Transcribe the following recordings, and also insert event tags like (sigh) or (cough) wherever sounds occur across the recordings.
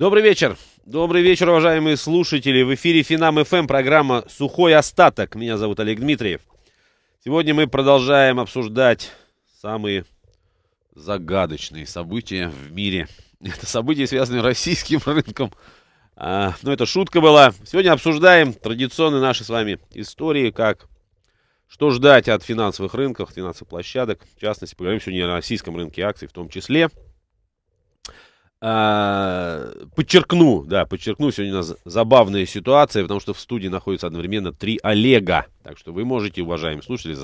Добрый вечер. Добрый вечер, уважаемые слушатели. В эфире Финам ФМ, программа «Сухой остаток». Меня зовут Олег Дмитриев. Сегодня мы продолжаем обсуждать самые загадочные события в мире. (laughs) Это события, связанные с российским (laughs) рынком. А, ну, это шутка была. Сегодня обсуждаем традиционные наши с вами истории, как что ждать от финансовых рынков, финансовых площадок. В частности, поговорим сегодня о российском рынке акций в том числе – а, подчеркну, да, подчеркну, сегодня у нас забавная ситуация, потому что в студии находится одновременно три Олега. Так что вы можете, уважаемые слушатели,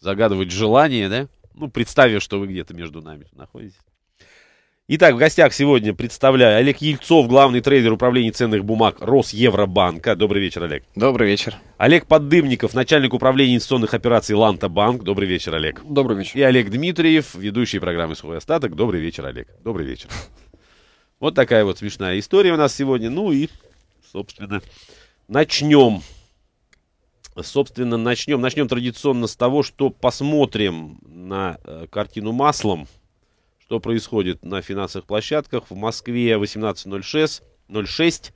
загадывать желание, да? Ну, представив, что вы где-то между нами находитесь. Итак, в гостях сегодня представляю Олег Ельцов, главный трейдер управления ценных бумаг Росевробанка. Добрый вечер, Олег. Добрый вечер. Олег Поддымников, начальник управления инвестиционных операций Ланта Банк. Добрый вечер, Олег. Добрый вечер. И Олег Дмитриев, ведущий программы «Сухой остаток». Добрый вечер, Олег. Добрый вечер. Вот такая вот смешная история у нас сегодня. Ну и, собственно, начнем. Собственно, начнем. Начнем традиционно с того, что посмотрим на э, картину маслом – что происходит на финансовых площадках. В Москве 18.06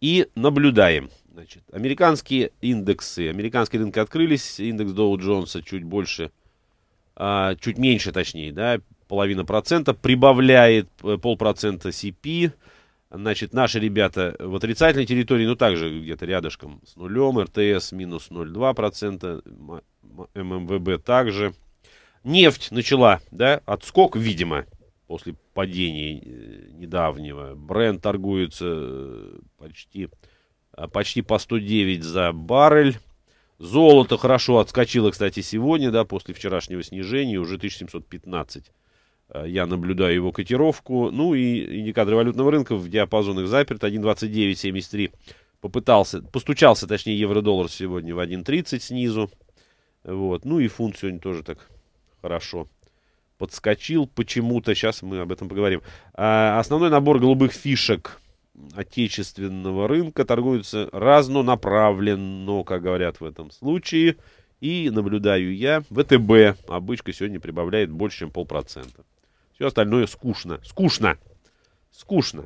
и наблюдаем. Значит, американские индексы, американские рынки открылись, индекс Доу Джонса чуть больше, а, чуть меньше точнее, да, половина процента, прибавляет э, полпроцента CP, значит, наши ребята в отрицательной территории, ну, также где-то рядышком с нулем, РТС минус 0,2%, ММВБ также, нефть начала, да, отскок, видимо, после падения э, недавнего. Бренд торгуется э, почти, а, почти по 109 за баррель. Золото хорошо отскочило, кстати, сегодня, да, после вчерашнего снижения, уже 1715. Э, я наблюдаю его котировку. Ну и индикатор валютного рынка в диапазонах заперт 1.2973. Попытался, постучался, точнее, евро-доллар сегодня в 1.30 снизу. Вот. Ну и фунт сегодня тоже так хорошо. Подскочил почему-то, сейчас мы об этом поговорим. А, основной набор голубых фишек отечественного рынка торгуется разнонаправленно, как говорят в этом случае. И наблюдаю я, ВТБ обычка сегодня прибавляет больше, чем полпроцента. Все остальное скучно. Скучно. Скучно.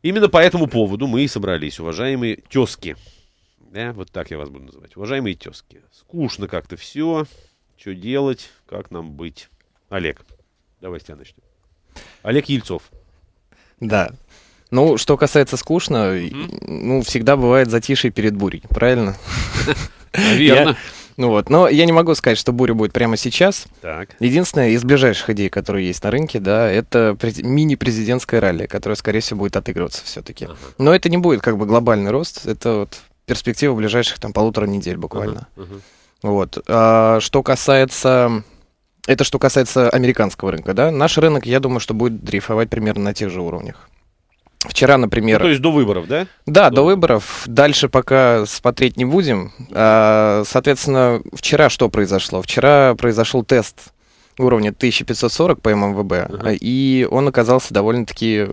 Именно по этому поводу мы и собрались, уважаемые тезки. Да, вот так я вас буду называть. Уважаемые тезки. Скучно как-то все что делать, как нам быть. Олег, давай с тебя начнем. Олег Ельцов. Да. Ну, что касается скучно, mm-hmm. ну, всегда бывает затишье перед бурей, правильно? (laughs) Верно. Ну вот, но я не могу сказать, что буря будет прямо сейчас. Так. Единственная из ближайших идей, которые есть на рынке, да, это мини президентская ралли, которая, скорее всего, будет отыгрываться все-таки. Ага. Но это не будет как бы глобальный рост, это вот перспектива ближайших там полутора недель буквально. Ага, ага. Вот. А, что касается... Это что касается американского рынка, да? Наш рынок, я думаю, что будет дрейфовать примерно на тех же уровнях. Вчера, например... Ну, то есть до выборов, да? Да, до, до выборов. Дальше пока смотреть не будем. А, соответственно, вчера что произошло? Вчера произошел тест уровня 1540 по ММВБ, uh-huh. и он оказался довольно-таки,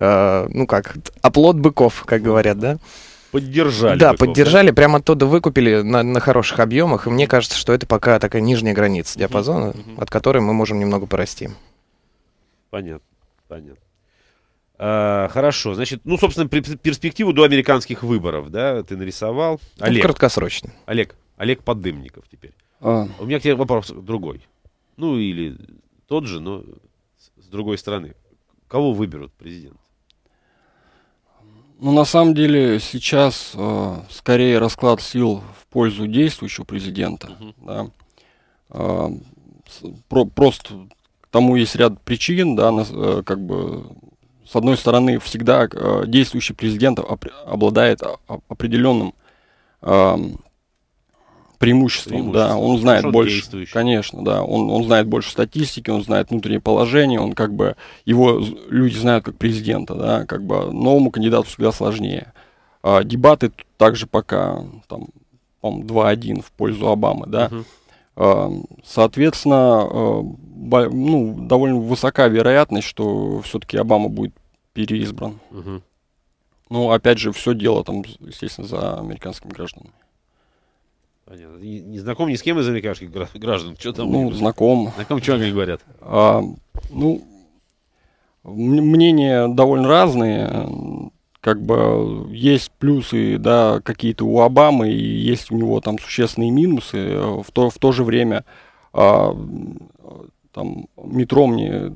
э, ну как, оплот быков, как говорят, да? Поддержали. Да, выкуп, поддержали, да? прямо оттуда выкупили на, на хороших объемах. И мне кажется, что это пока такая нижняя граница диапазона, угу, угу. от которой мы можем немного порасти. Понятно, понятно. А, хорошо, значит, ну, собственно, перспективу до американских выборов, да, ты нарисовал. Олег. Ну, краткосрочно. Олег, Олег Подымников теперь. А. У меня к тебе вопрос другой. Ну, или тот же, но с другой стороны. Кого выберут президент? Ну, на самом деле, сейчас э, скорее расклад сил в пользу действующего президента. Угу. Да. Э, про, просто тому есть ряд причин, да, на, э, как бы с одной стороны, всегда э, действующий президент обладает а, определенным эм, преимуществом, да, он знает больше, конечно, да, он, он знает больше статистики, он знает внутреннее положение, он как бы, его люди знают как президента, да, как бы новому кандидату всегда сложнее. А, дебаты также пока, там, по-моему, 2-1 в пользу Обамы, да, а, соответственно, а, ну, довольно высока вероятность, что все-таки Обама будет переизбран. Ну, опять же, все дело там, естественно, за американскими гражданами. Не, знаком ни с кем из американских граждан? Что там? Ну, знаком. Знаком, что они говорят? А, ну, мнения довольно разные. Как бы есть плюсы, да, какие-то у Обамы, и есть у него там существенные минусы. В то, в то же время а, там метро мне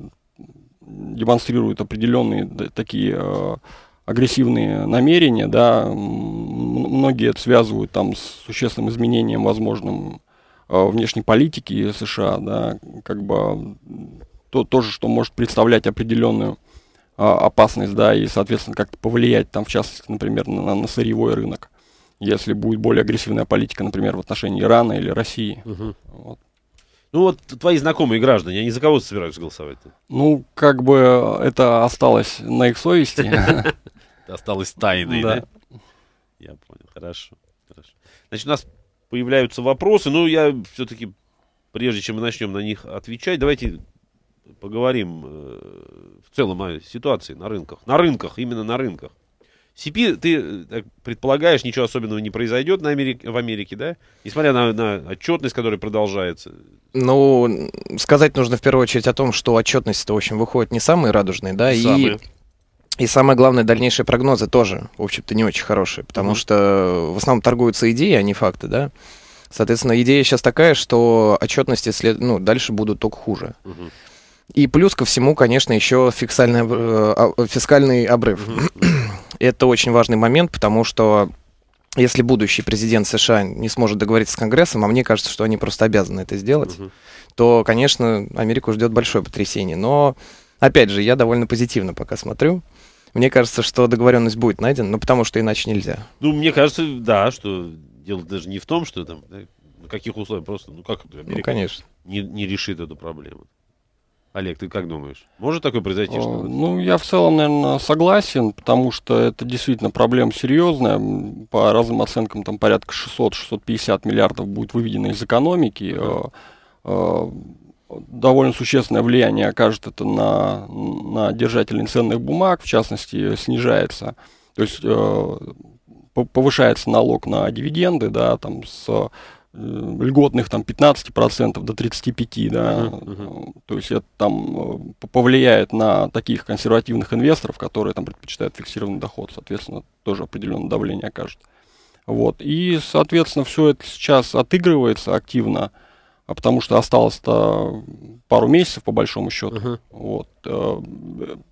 демонстрирует определенные такие а, агрессивные намерения, да, многие это связывают там с существенным изменением возможным э, внешней политики США, да, как бы а, то тоже, что может представлять определенную а, опасность, да, и, соответственно, как-то повлиять там, в частности, например, на, на сырьевой рынок, если будет более агрессивная политика, например, в отношении Ирана или России. Угу. Вот. Ну вот твои знакомые граждане, они за кого собираются голосовать Ну, как бы э, это осталось на их совести. (laughs) Осталось тайной, да? Я понял, хорошо. Значит, у нас появляются вопросы, но ну, я все-таки, прежде чем мы начнем на них отвечать, давайте поговорим э, в целом о ситуации на рынках. На рынках, именно на рынках. CP, ты э, так, предполагаешь, ничего особенного не произойдет на Америк... в Америке, да? Несмотря на, на отчетность, которая продолжается. Ну, сказать нужно в первую очередь о том, что отчетность-то, в общем, выходит не самые радужные, да? Самые. И... И самое главное, дальнейшие прогнозы тоже, в общем-то, не очень хорошие, потому mm-hmm. что в основном торгуются идеи, а не факты, да? Соответственно, идея сейчас такая, что отчетности след... ну, дальше будут только хуже. Mm-hmm. И плюс ко всему, конечно, еще фискальный, э, а, фискальный обрыв. Mm-hmm. Это очень важный момент, потому что если будущий президент США не сможет договориться с Конгрессом, а мне кажется, что они просто обязаны это сделать, угу. то, конечно, Америку ждет большое потрясение. Но, опять же, я довольно позитивно пока смотрю. Мне кажется, что договоренность будет найдена, но потому что иначе нельзя. Ну, мне кажется, да, что дело даже не в том, что там, да, на каких условиях, просто, ну как ну, Америка ну, конечно. Не, не решит эту проблему. Олег, ты как думаешь? Может такое произойти? Что... Ну, я в целом, наверное, согласен, потому что это действительно проблема серьезная. По разным оценкам, там порядка 600-650 миллиардов будет выведено из экономики. Ага. Э, э, довольно существенное влияние окажет это на, на держателей ценных бумаг, в частности, э, снижается, то есть повышается налог на дивиденды, да, там с Э, льготных там 15% до 35%, да, uh-huh, то есть это там э, повлияет на таких консервативных инвесторов, которые там предпочитают фиксированный доход, соответственно, тоже определенное давление окажет. Вот, и, соответственно, все это сейчас отыгрывается активно, а потому что осталось-то пару месяцев, по большому счету. Uh-huh. Вот, э,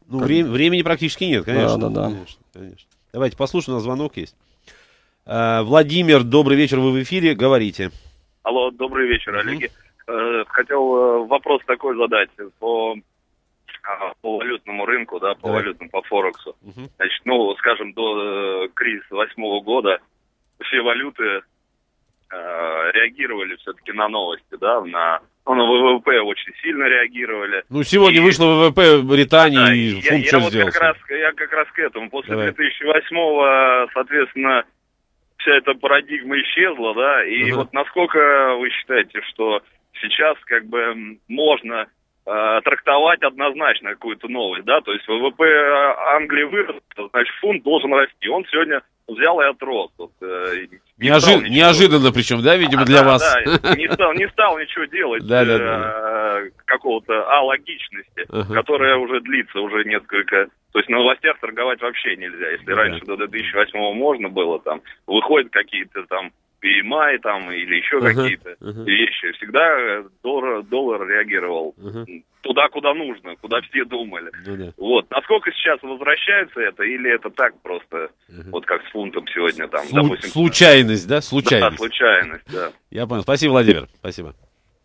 ну, как... времени практически нет, конечно. Да, да, да. Конечно, конечно. Давайте послушаем, у нас звонок есть. Э, Владимир, добрый вечер, вы в эфире, говорите. Алло, добрый вечер, Олег. mm Хотел э, вопрос такой задать по, а, по валютному рынку, да, по Давай. валютному, по Форексу. mm Значит, ну, скажем, до кризиса восьмого года все валюты реагировали все-таки на новости, да, на, ну, на ВВП очень сильно реагировали. Ну, сегодня и, вышло ВВП Британии, да, и фунт я, я вот как раз, я как раз к этому. После Давай. 2008-го, соответственно, вся эта парадигма исчезла, да, и uh-huh. вот насколько вы считаете, что сейчас как бы можно э, трактовать однозначно какую-то новость, да, то есть ВВП э, Англии вырос, значит, фунт должен расти, он сегодня взял и отрос. Вот, э, Неожи... Не неожиданно причем, да, видимо, а, для да, вас? Да, не стал, не стал ничего делать да, э, да, да. какого-то алогичности, ага. которая уже длится уже несколько... То есть на новостях торговать вообще нельзя. Если ну да. раньше до 2008 можно было, там, выходят какие-то там PMI там или еще uh-huh, какие-то uh-huh. вещи. Всегда э, доллар, доллар реагировал uh-huh. туда, куда нужно, куда все думали. Uh-huh. Вот. Насколько сейчас возвращается это, или это так просто, uh-huh. вот как с фунтом сегодня там, Слу- допустим. Случайность, да? Случайность. Да, случайность, да. Я понял. Спасибо, Владимир. Спасибо.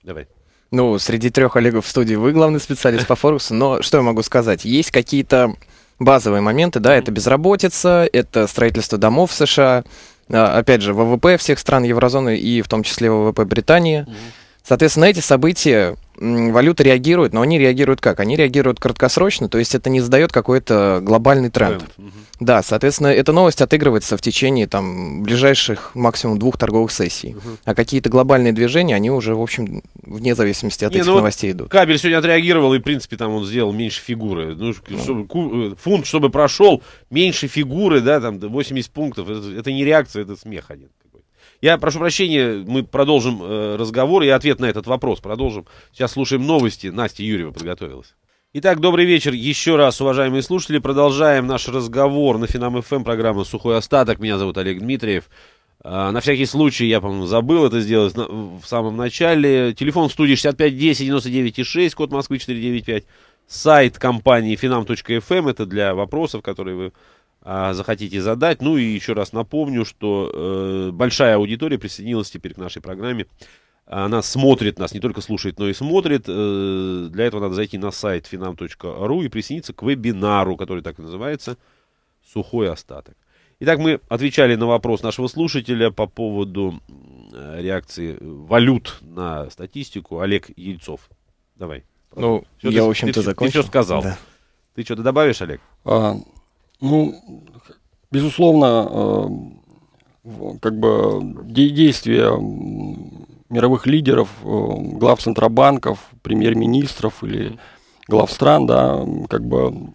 Давай. Ну, среди трех Олегов в студии вы главный специалист по Форексу, но что я могу сказать? Есть какие-то базовые моменты, да, это безработица, это строительство домов в США, а, опять же, ВВП всех стран еврозоны и в том числе ВВП Британии. Соответственно, эти события валюты реагируют, но они реагируют как? Они реагируют краткосрочно, то есть это не задает какой-то глобальный тренд. тренд. Угу. Да, соответственно, эта новость отыгрывается в течение там ближайших максимум двух торговых сессий. Угу. А какие-то глобальные движения, они уже, в общем, вне зависимости от не, этих ну, новостей идут. Кабель сегодня отреагировал, и, в принципе, там он сделал меньше фигуры. Ну, чтобы, ну. фунт, чтобы прошел, меньше фигуры, да, там 80 пунктов, это, это не реакция, это смех один. Я прошу прощения, мы продолжим э, разговор и ответ на этот вопрос продолжим. Сейчас слушаем новости. Настя Юрьева подготовилась. Итак, добрый вечер еще раз, уважаемые слушатели. Продолжаем наш разговор на Финам ФМ, эм, программа «Сухой остаток». Меня зовут Олег Дмитриев. А, на всякий случай, я, по-моему, забыл это сделать в самом начале. Телефон в студии 6510 6 код Москвы 495. Сайт компании finam.fm, эм». это для вопросов, которые вы а, захотите задать. Ну и еще раз напомню, что э, большая аудитория присоединилась теперь к нашей программе. Она смотрит нас, не только слушает, но и смотрит. Э, для этого надо зайти на сайт finam.ru и присоединиться к вебинару, который так и называется «Сухой остаток». Итак, мы отвечали на вопрос нашего слушателя по поводу реакции валют на статистику. Олег Ельцов, давай. Ну, все я, ты, в общем-то, закончил. Ты что сказал. Да. Ты что-то добавишь, Олег? А, ну, безусловно, э, как бы действия мировых лидеров, э, глав центробанков, премьер-министров или глав стран, да, как бы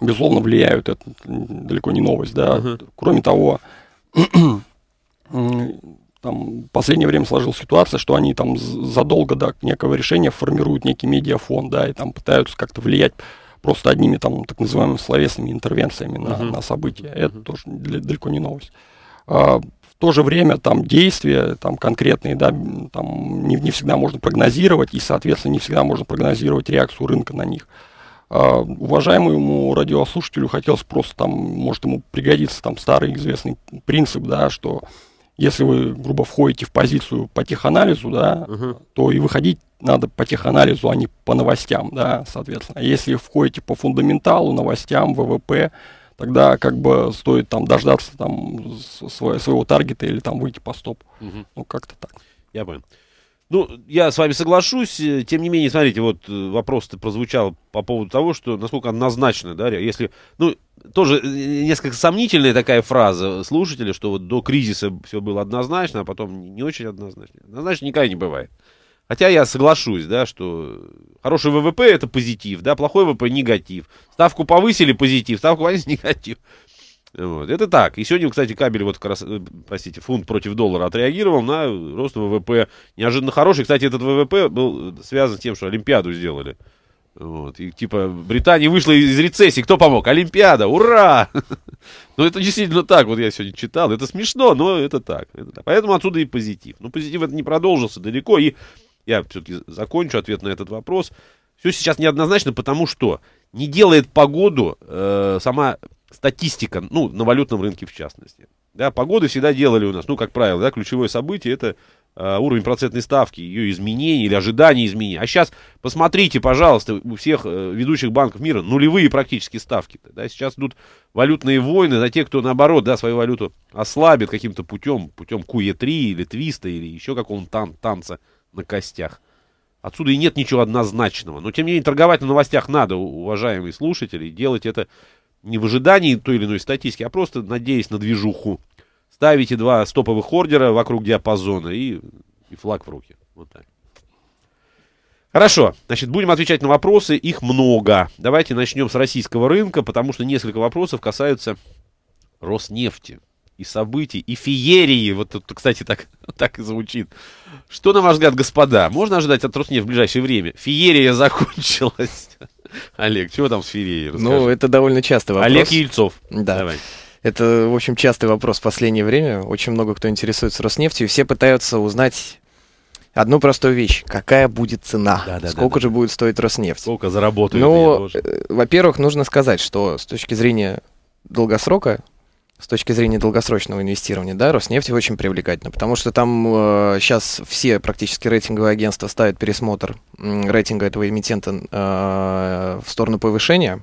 безусловно влияют, это далеко не новость, да. Uh-huh. Кроме того, (clears throat) там в последнее время сложилась ситуация, что они там задолго до некого решения формируют некий медиафон, да, и там пытаются как-то влиять просто одними там так называемыми словесными интервенциями на, uh-huh. на события. Это uh-huh. тоже для, далеко не новость. А, в то же время там действия там конкретные, да, там не, не всегда можно прогнозировать, и, соответственно, не всегда можно прогнозировать реакцию рынка на них. Uh, уважаемому радиослушателю хотелось просто там, может ему пригодится там старый известный принцип, да, что если вы, грубо, входите в позицию по теханализу, да, угу. то и выходить надо по теханализу, а не по новостям, да, соответственно. А если входите по фундаменталу, новостям, ВВП, тогда как бы стоит там дождаться там своего таргета или там выйти по стоп. Угу. Ну, как-то так. Я понял. Ну, я с вами соглашусь. Э, тем не менее, смотрите, вот э, вопрос-то прозвучал по поводу того, что насколько однозначно, да, если, ну, тоже э, несколько сомнительная такая фраза слушателя, что вот до кризиса все было однозначно, а потом не очень однозначно. Однозначно никогда не бывает. Хотя я соглашусь, да, что хороший ВВП это позитив, да, плохой ВВП негатив. Ставку повысили позитив, ставку повысили негатив. Вот. Это так. И сегодня, кстати, кабель, вот э, простите, фунт против доллара отреагировал на э, рост ВВП. Неожиданно хороший. Кстати, этот ВВП был э, связан с тем, что Олимпиаду сделали. Вот. И типа Британия вышла из рецессии. Кто помог? Олимпиада! Ура! (laughs) ну, это действительно так. Вот я сегодня читал. Это смешно, но это так. Поэтому отсюда и позитив. Но ну, позитив это не продолжился далеко. И я все-таки закончу ответ на этот вопрос. Все сейчас неоднозначно, потому что не делает погоду сама статистика, ну, на валютном рынке в частности. Да, погоды всегда делали у нас, ну, как правило, да, ключевое событие это э, уровень процентной ставки, ее изменений или ожидание изменений. А сейчас посмотрите, пожалуйста, у всех э, ведущих банков мира нулевые практически ставки. да, сейчас идут валютные войны за те, кто наоборот, да, свою валюту ослабит каким-то путем, путем куе 3 или твиста или еще какого-нибудь тан танца на костях. Отсюда и нет ничего однозначного. Но, тем не менее, торговать на новостях надо, уважаемые слушатели, делать это не в ожидании той или иной статистики, а просто надеясь на движуху. Ставите два стоповых ордера вокруг диапазона и, и флаг в руки. Вот так. Хорошо, значит, будем отвечать на вопросы, их много. Давайте начнем с российского рынка, потому что несколько вопросов касаются Роснефти и событий, и феерии. Вот тут, кстати, так, (laughs) так и звучит. Что, на ваш взгляд, господа, можно ожидать от Роснефти в ближайшее время? Феерия (laughs) закончилась. Олег, чего там с Ферией? Ну, это довольно частый вопрос. Олег Ельцов. Да. Давай. Это, в общем, частый вопрос в последнее время. Очень много кто интересуется Роснефтью, и все пытаются узнать одну простую вещь. Какая будет цена? Да, да, Сколько да, же да. будет стоить Роснефть? Сколько заработают. Ну, э, во-первых, нужно сказать, что с точки зрения долгосрока с точки зрения долгосрочного инвестирования, да, роснефти очень привлекательно, потому что там э, сейчас все практически рейтинговые агентства ставят пересмотр рейтинга этого эмитента э, в сторону повышения.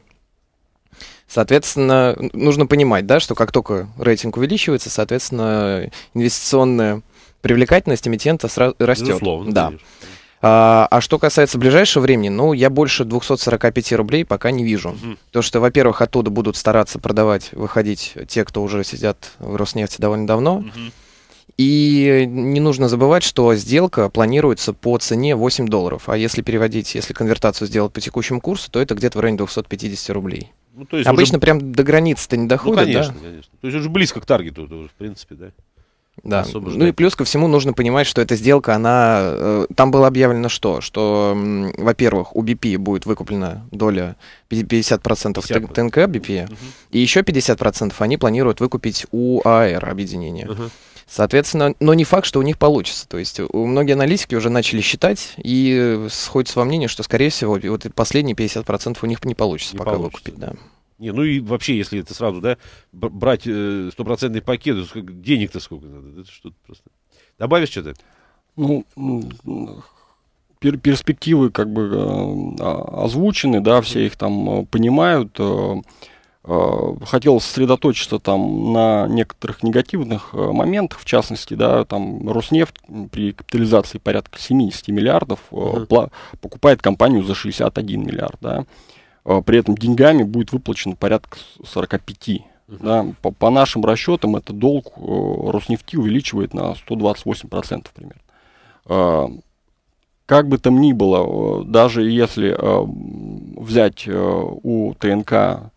Соответственно, нужно понимать, да, что как только рейтинг увеличивается, соответственно, инвестиционная привлекательность эмитента сра- растет. Безусловно, да. Конечно. А, а что касается ближайшего времени, ну, я больше 245 рублей пока не вижу. Mm-hmm. То, что, во-первых, оттуда будут стараться продавать, выходить те, кто уже сидят в Роснефти довольно давно. Mm-hmm. И не нужно забывать, что сделка планируется по цене 8 долларов. А если переводить, если конвертацию сделать по текущему курсу, то это где-то в районе 250 рублей. Ну, то есть Обычно уже... прям до границы-то не ну, доходит, ну, конечно, да? конечно. То есть уже близко к таргету, уже, в принципе, да? Да. ну и плюс ко всему нужно понимать, что эта сделка, она... Э, там было объявлено что? Что, во-первых, у BP будет выкуплена доля 50%, процентов ТНК BP, угу. и еще 50% процентов они планируют выкупить у АР объединения. Угу. Соответственно, но не факт, что у них получится. То есть у многие аналитики уже начали считать и сходятся во мнении, что, скорее всего, вот последние 50% процентов у них не получится не пока получится. выкупить. Да. Не, ну и вообще, если это сразу, да, брать э, стопроцентный пакет, денег-то сколько надо? Это что-то просто. Добавишь что-то? Ну, ну перспективы как бы э, а, озвучены, да, все их там э, понимают. хотел сосредоточиться там на некоторых негативных моментах, в частности, да, там Роснефть при капитализации порядка 70 миллиардов угу. покупает компанию за 61 миллиард, да. А, при этом деньгами будет выплачено порядка 45. Uh-huh. Да, по, по нашим расчетам это долг э, Роснефти увеличивает на 128% примерно. Э, как бы там ни было, э, даже если э, взять э, у ТНК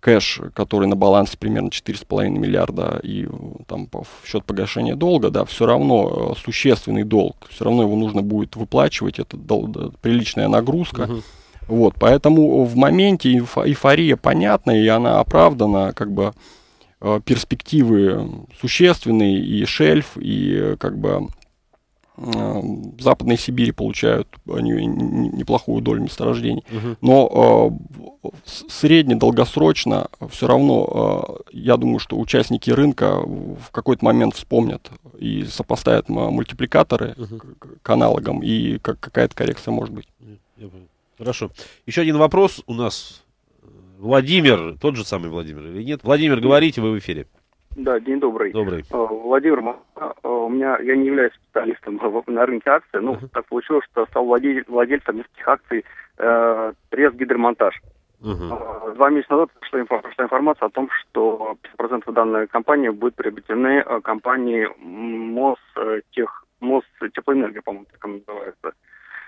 кэш, который на балансе примерно 4,5 миллиарда и э, там по, в счет погашения долга, да, все равно э, существенный долг, все равно его нужно будет выплачивать, это дол- приличная нагрузка. Uh-huh вот, поэтому в моменте эйфория понятна, и она оправдана, как бы э, перспективы существенные, и шельф, и как бы в э, Западной Сибири получают они неплохую долю месторождений. Угу. Но э, средне-долгосрочно все равно, э, я думаю, что участники рынка в какой-то момент вспомнят и сопоставят мультипликаторы угу. к, к аналогам, и как, какая-то коррекция может быть. Я понял. Хорошо. Еще один вопрос у нас. Владимир, тот же самый Владимир или нет? Владимир, говорите, вы в эфире. Да, день добрый. Добрый. Э, Владимир, э, у меня, я не являюсь специалистом на рынке акций, но uh-huh. так получилось, что стал владель, владельцем нескольких акций э, Трес Гидромонтаж. Uh-huh. Э, два месяца назад пошла, пошла информация о том, что 50% данной компании будет приобретены компанией МОС, тех, МОС Теплоэнергия, по-моему, так называется.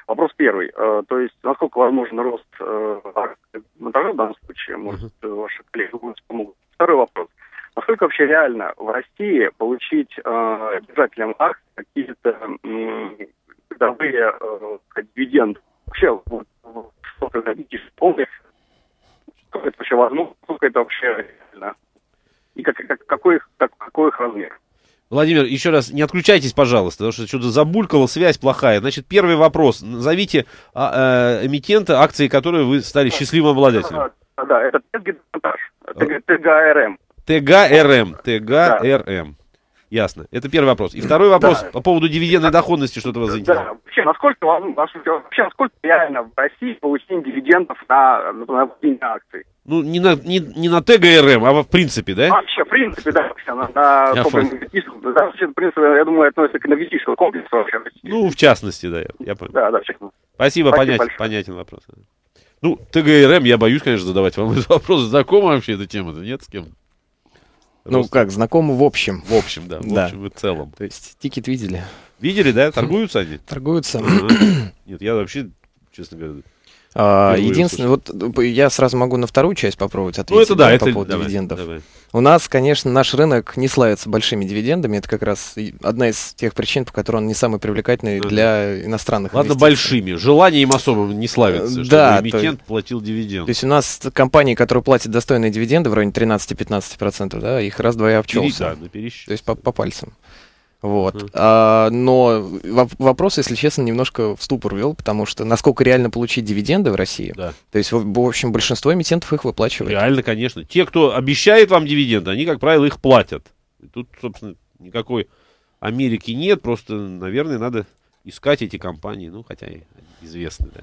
Вопрос первый. Э, то есть, насколько возможен рост э, монтажа в данном случае? Может, э, ваши коллеги помогут? Второй вопрос. Насколько вообще реально в России получить держателям акций какие-то э, годовые дивиденды? Вообще, вот, что произойдет, помнишь, сколько это вообще возможно, сколько это вообще реально? И как, как, какой, как, какой их размер? Владимир, еще раз, не отключайтесь, пожалуйста, потому что что-то забулькала, связь плохая. Значит, первый вопрос. Назовите а, э, эмитента, акции которой вы стали счастливым обладателем. Да, это ТГРМ. Э, ТГРМ. ТГРМ. Ясно. Это первый вопрос. И второй вопрос да. по поводу дивидендной доходности, что-то вас заинтересовало. Да. Вообще, насколько, вообще, насколько реально в России получение дивидендов на, на, на акции? Ну, не на, не, не на ТГРМ, а в принципе, да? Вообще, в принципе, да. Вообще, на, на, я, фон... да, вообще, в принципе, я думаю, относится к энергетическому комплексу вообще. Ну, в частности, да, я, я понял. Да, да, в частности. Спасибо, Спасибо понятен, понятен вопрос. Ну, ТГРМ, я боюсь, конечно, задавать вам этот вопрос. Знакома вообще эта тема-то, нет с кем? Ну Рост... как, знакомы в общем. В общем, да, в да. общем и целом. То есть тикет видели. Видели, да? Торгуются они? Торгуются. Нет, я вообще, честно говоря, а, единственное, вот я сразу могу на вторую часть попробовать ответить ну, это да, да, это, по поводу давай, дивидендов. Давай. У нас, конечно, наш рынок не славится большими дивидендами. Это как раз одна из тех причин, по которой он не самый привлекательный да. для иностранных Ладно, большими. Желанием особым не славится, э, да, чтобы эмитент то, платил дивиденды. То есть у нас компании, которые платят достойные дивиденды в районе 13-15%, да, их раз-два и обчелся. Да, то есть по, по пальцам. Вот. Mm. А, но вопрос, если честно, немножко в ступор вел, потому что насколько реально получить дивиденды в России? Да. То есть, в, в общем, большинство эмитентов их выплачивает. Реально, конечно. Те, кто обещает вам дивиденды, они, как правило, их платят. И тут, собственно, никакой Америки нет, просто, наверное, надо искать эти компании, ну, хотя известны, да.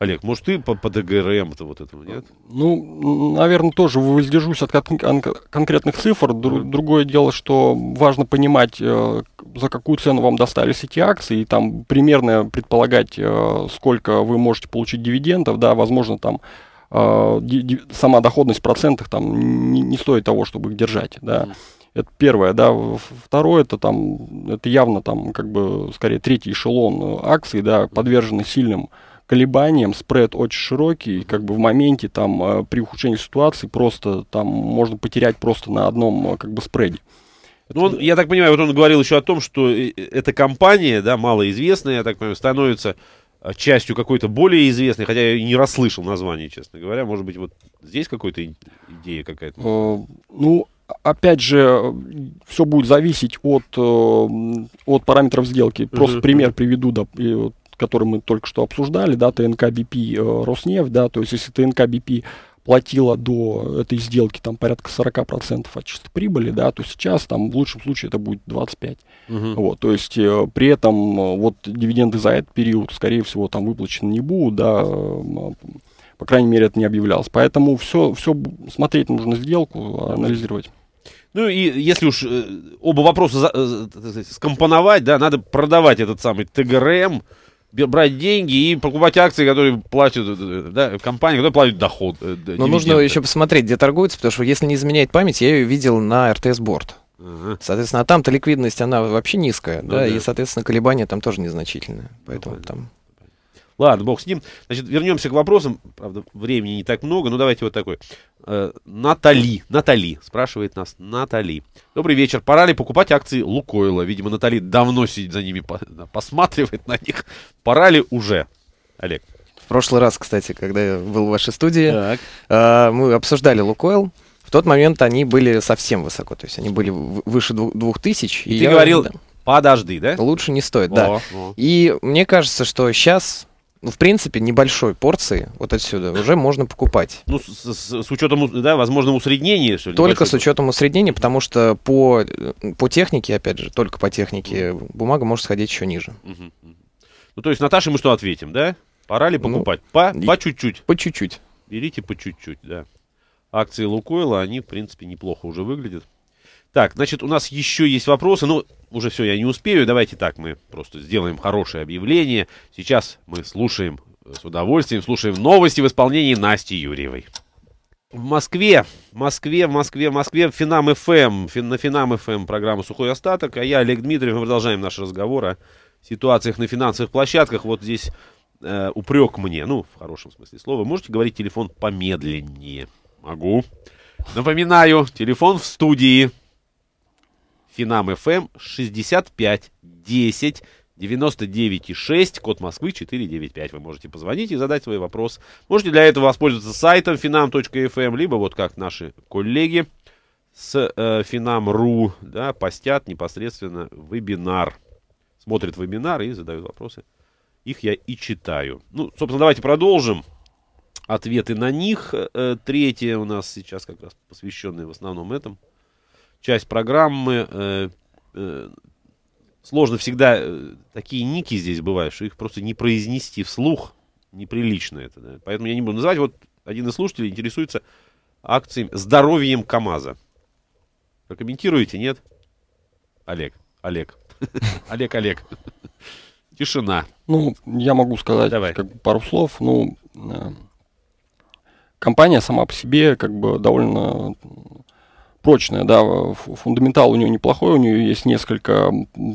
Олег, может, ты по, по ДГРМ-то вот этого нет? Ну, наверное, тоже воздержусь от конкретных цифр. Дру- mm-hmm. Другое дело, что важно понимать, э, за какую цену вам достались эти акции, и там примерно предполагать, э, сколько вы можете получить дивидендов, да, возможно, там э, сама доходность в процентах там не, не стоит того, чтобы их держать, да. Mm-hmm. Это первое, да. Второе, это там, это явно там, как бы, скорее, третий эшелон э, акций, да, подвержены сильным колебаниям спред очень широкий, как бы в моменте там э, при ухудшении ситуации просто там можно потерять просто на одном э, как бы спреде. Ну, он, я так понимаю, вот он говорил еще о том, что э, эта компания, да, малоизвестная, я так понимаю, становится частью какой-то более известной, хотя я не расслышал название, честно говоря. Может быть, вот здесь какая-то идея какая-то? Ну, опять же, все будет зависеть от, от параметров сделки. Просто uh-huh. пример приведу, да, который мы только что обсуждали, да, ТНК БП э, Роснефть, да, то есть если ТНК БП платила до этой сделки там порядка 40% от чистой прибыли, да, то сейчас там в лучшем случае это будет 25. Угу. Вот, то есть э, при этом э, вот дивиденды за этот период, скорее всего, там выплачены не будут, да, э, а, по крайней мере, это не объявлялось. Поэтому все, все смотреть нужно сделку, а анализировать. Ну и если уж э, оба вопроса за, э, сказать, скомпоновать, да, надо продавать этот самый ТГРМ, брать деньги и покупать акции, которые платят, э, э, да, компании, которые платят доход. Э, Но дивиденды. нужно еще посмотреть, где торгуется, потому что если не изменяет память, я ее видел на РТС борд, Ага. Соответственно, а там-то ликвидность, она вообще низкая, ну, да, да, и, соответственно, колебания там тоже незначительные. Поэтому ну, там Ладно, бог с ним. Значит, вернемся к вопросам. Правда, времени не так много, но давайте вот такой. Э, Натали, Натали, спрашивает нас Натали. Добрый вечер. Пора ли покупать акции Лукойла? Видимо, Натали давно сидит за ними, посматривает на них. Пора ли уже? Олег. В прошлый раз, кстати, когда я был в вашей студии, так. Э, мы обсуждали Лукойл. В тот момент они были совсем высоко, то есть они были выше 2000. И, и ты я... говорил, да. подожди, да? Лучше не стоит, о, да. О. И мне кажется, что сейчас ну, в принципе, небольшой порции вот отсюда уже можно покупать. Ну, с, с, с учетом, да, возможно, усреднения, что ли? Только с учетом усреднения, потому что по, э, по технике, опять же, только по технике бумага может сходить еще ниже. Угу. Ну, то есть, Наташе мы что ответим, да? Пора ли ну, покупать? Ну, по, по чуть-чуть. По чуть-чуть. Берите по чуть-чуть, да. Акции Лукойла, они, в принципе, неплохо уже выглядят. Так, значит, у нас еще есть вопросы. Ну, уже все, я не успею. Давайте так, мы просто сделаем хорошее объявление. Сейчас мы слушаем э, с удовольствием, слушаем новости в исполнении Насти Юрьевой. В Москве, в Москве, в Москве, в Москве, в Финам ФМ, эм, на Финам ФМ эм программа «Сухой остаток», а я, Олег Дмитриев, мы продолжаем наш разговор о ситуациях на финансовых площадках. Вот здесь э, упрек мне, ну, в хорошем смысле слова. Можете говорить телефон помедленнее? Могу. Напоминаю, телефон в студии Финам FM 65 10 99,6, код Москвы 495. Вы можете позвонить и задать свой вопрос. Можете для этого воспользоваться сайтом finam.fm, эм, либо вот как наши коллеги с э, finam.ru да, постят непосредственно вебинар. Смотрят вебинар и задают вопросы. Их я и читаю. Ну, собственно, давайте продолжим. Ответы на них. Э, третье у нас сейчас как раз посвященное в основном этому часть программы. Э, э, сложно всегда, э, такие ники здесь бывают, что их просто не произнести вслух, неприлично это. Да? Поэтому я не буду называть. Вот один из слушателей интересуется акциями «Здоровьем КамАЗа». Прокомментируете, нет? Олег, Олег, (laughs) Олег, Олег. Тишина. Ну, я могу сказать Давай. Как бы пару слов. Ну, э, компания сама по себе как бы довольно прочная, да, фундаментал у нее неплохой, у нее есть несколько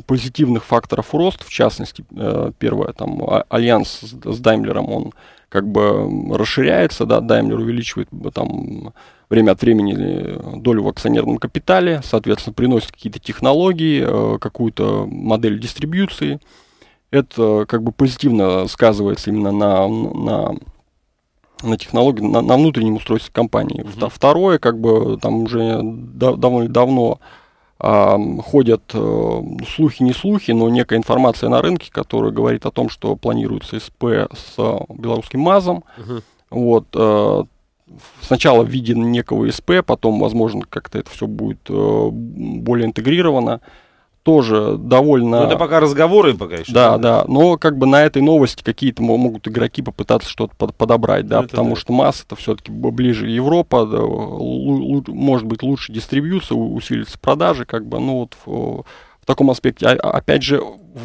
позитивных факторов роста, в частности, э, первое, там, а, альянс с Даймлером, он как бы расширяется, да, Даймлер увеличивает там время от времени э, долю в акционерном капитале, соответственно, приносит какие-то технологии, э, какую-то модель дистрибьюции. Это как бы позитивно сказывается именно на, на на технологии, на, на внутреннем устройстве компании. Mm-hmm. Второе, как бы там уже довольно давно э, ходят э, слухи, не слухи, но некая информация на рынке, которая говорит о том, что планируется СП с э, белорусским МАЗом. Mm-hmm. Вот, э, сначала в виде некого СП, потом, возможно, как-то это все будет э, более интегрировано. Э, тоже довольно... Ну, это пока разговоры пока еще. Да, да, Но как бы на этой новости какие-то могут игроки попытаться что-то подобрать, да, ну, это потому да. что масса это все-таки ближе Европа, да, может быть, лучше дистрибьюция, усилится продажи, как бы, ну вот в таком аспекте. А, а опять же,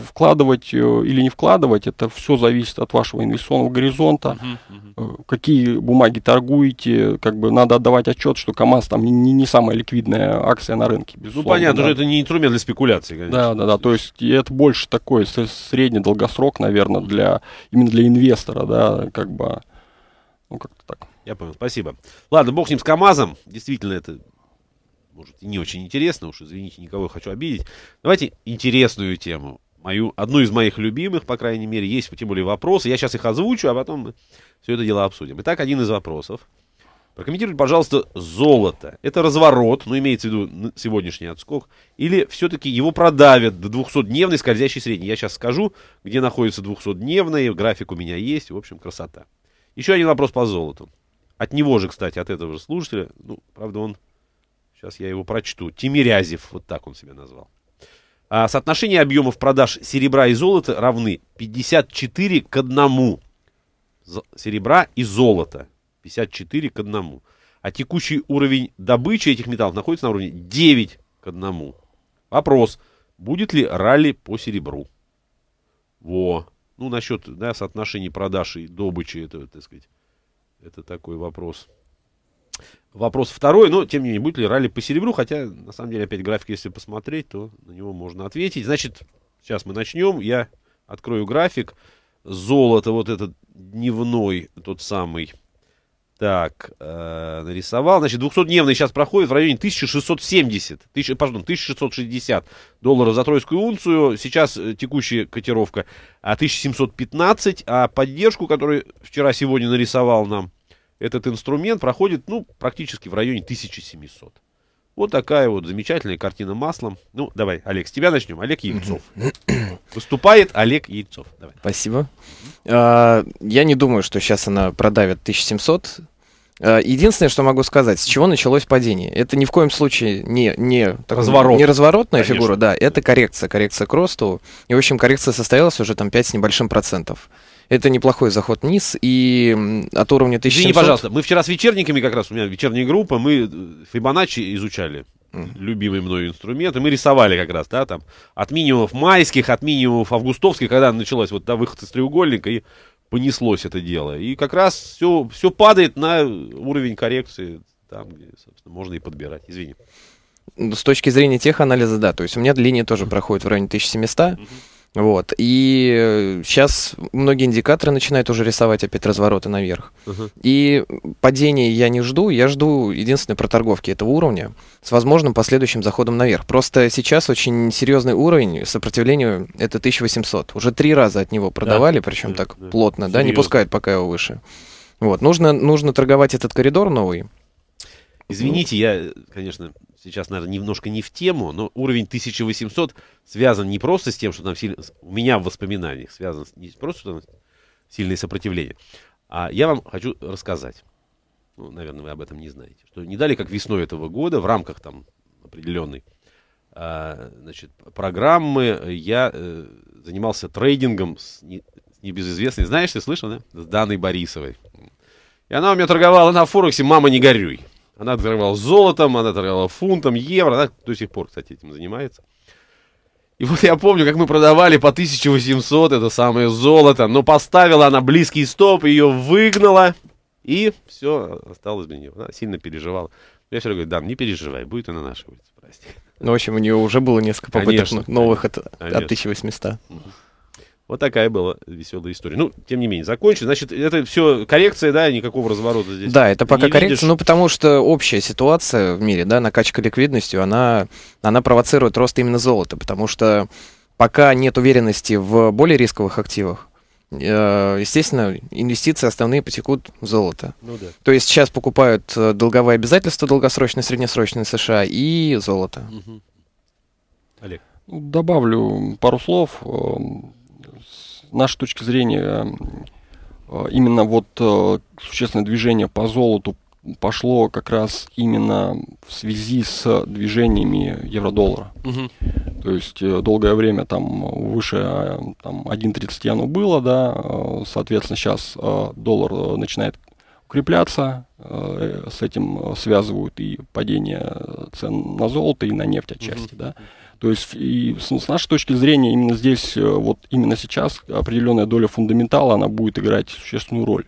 вкладывать э, или не вкладывать, это все зависит от вашего инвестиционного горизонта, uh-huh, uh-huh. какие бумаги торгуете, как бы надо отдавать отчет, что КАМАЗ там не, не самая ликвидная акция на рынке. Ну понятно, да. это не инструмент для спекуляции, конечно. Да, да, да, то есть это больше такой средний долгосрок, наверное, для именно для инвестора, да, как бы, ну как-то так. Я понял, спасибо. Ладно, бог с ним, с КАМАЗом, действительно это может, и не очень интересно, уж извините, никого я хочу обидеть. Давайте интересную тему. Мою, одну из моих любимых, по крайней мере, есть тем более вопросы. Я сейчас их озвучу, а потом мы все это дело обсудим. Итак, один из вопросов. Прокомментируйте, пожалуйста, золото. Это разворот, ну, имеется в виду сегодняшний отскок, или все-таки его продавят до 200-дневной скользящей средней? Я сейчас скажу, где находится 200-дневная, график у меня есть, в общем, красота. Еще один вопрос по золоту. От него же, кстати, от этого же слушателя, ну, правда, он Сейчас я его прочту. Тимирязев, вот так он себя назвал. А, соотношение объемов продаж серебра и золота равны 54 к 1. Серебра и золото. 54 к 1. А текущий уровень добычи этих металлов находится на уровне 9 к 1. Вопрос. Будет ли ралли по серебру? Во. Ну, насчет да, соотношений продаж и добычи, это, так сказать, это такой вопрос. Вопрос второй, но тем не менее, будет ли ралли по серебру, хотя, на самом деле, опять график, если посмотреть, то на него можно ответить. Значит, сейчас мы начнем, я открою график. Золото, вот этот дневной, тот самый, так, э, нарисовал. Значит, 200-дневный сейчас проходит в районе 1670, тысяч, pardon, 1660 долларов за тройскую унцию. Сейчас э, текущая котировка 1715, а, а поддержку, которую вчера-сегодня нарисовал нам этот инструмент проходит, ну, практически в районе 1700. Вот такая вот замечательная картина маслом. Ну, давай, Олег, с тебя начнем. Олег Яйцов. Выступает Олег Яйцов. Давай. Спасибо. А, я не думаю, что сейчас она продавит 1700. А, единственное, что могу сказать, с чего началось падение. Это ни в коем случае не, не, так, Разворот. не разворотная Конечно. фигура, да, это коррекция, коррекция к росту. И, в общем, коррекция состоялась уже там 5 с небольшим процентов. Это неплохой заход вниз, и от уровня 1700... Извини, пожалуйста, мы вчера с вечерниками, как раз у меня вечерняя группа, мы э, Фибоначчи изучали любимый мной инструмент, и мы рисовали как раз, да, там, от минимумов майских, от минимумов августовских, когда началась вот, да, выход из треугольника, и понеслось это дело. И как раз все, все падает на уровень коррекции, там, где, собственно, можно и подбирать, извини. С точки зрения теханализа, да, то есть у меня линия тоже проходит в районе 1700, угу. Вот. И сейчас э, многие индикаторы начинают уже рисовать опять развороты наверх. Угу. И падения я не жду, я жду единственной проторговки этого уровня с возможным последующим заходом наверх. Просто сейчас очень серьезный уровень сопротивления это 1800. Уже три раза от него продавали, да. причем так да. плотно, Серьезно. да, не пускают пока его выше. Вот. Нужно, нужно торговать этот коридор новый. Извините, я, конечно, сейчас, наверное, немножко не в тему, но уровень 1800 связан не просто с тем, что там сильно... У меня в воспоминаниях связан не просто, что там сильное сопротивление. А я вам хочу рассказать. Ну, наверное, вы об этом не знаете. Что не дали, как весной этого года, в рамках там определенной а, значит, программы, я э, занимался трейдингом с, не, с небезызвестной, знаешь, ты слышал, да? С Даной Борисовой. И она у меня торговала на Форексе «Мама, не горюй». Она торговала золотом, она торговала фунтом, евро. Она до сих пор, кстати, этим занимается. И вот я помню, как мы продавали по 1800 это самое золото, но поставила она близкий стоп, ее выгнала, и все осталось без нее. Она сильно переживала. Я все говорю, да, не переживай, будет она наша улица, прости. Ну, в общем, у нее уже было несколько попыток конечно, новых конечно, от, конечно. от 1800. Вот такая была веселая история. Ну, тем не менее, закончили. Значит, это все коррекция, да, никакого разворота здесь. Да, это пока коррекция, видишь. ну, потому что общая ситуация в мире, да, накачка ликвидностью, она, она провоцирует рост именно золота, потому что пока нет уверенности в более рисковых активах, э, естественно, инвестиции основные потекут в золото. Ну, да. То есть сейчас покупают э, долговые обязательства долгосрочные, среднесрочные США и золото. Угу. Олег. Добавлю пару слов. Э, нашей точки зрения, э, именно вот э, существенное движение по золоту пошло как раз именно в связи с движениями евро-доллара. Угу. То есть э, долгое время там выше там, 1.30 оно было, да, соответственно, сейчас доллар начинает укрепляться, с этим связывают и падение цен на золото и на нефть отчасти, угу. да. То есть и с, с нашей точки зрения именно здесь, э, вот именно сейчас определенная доля фундаментала, она будет играть существенную роль.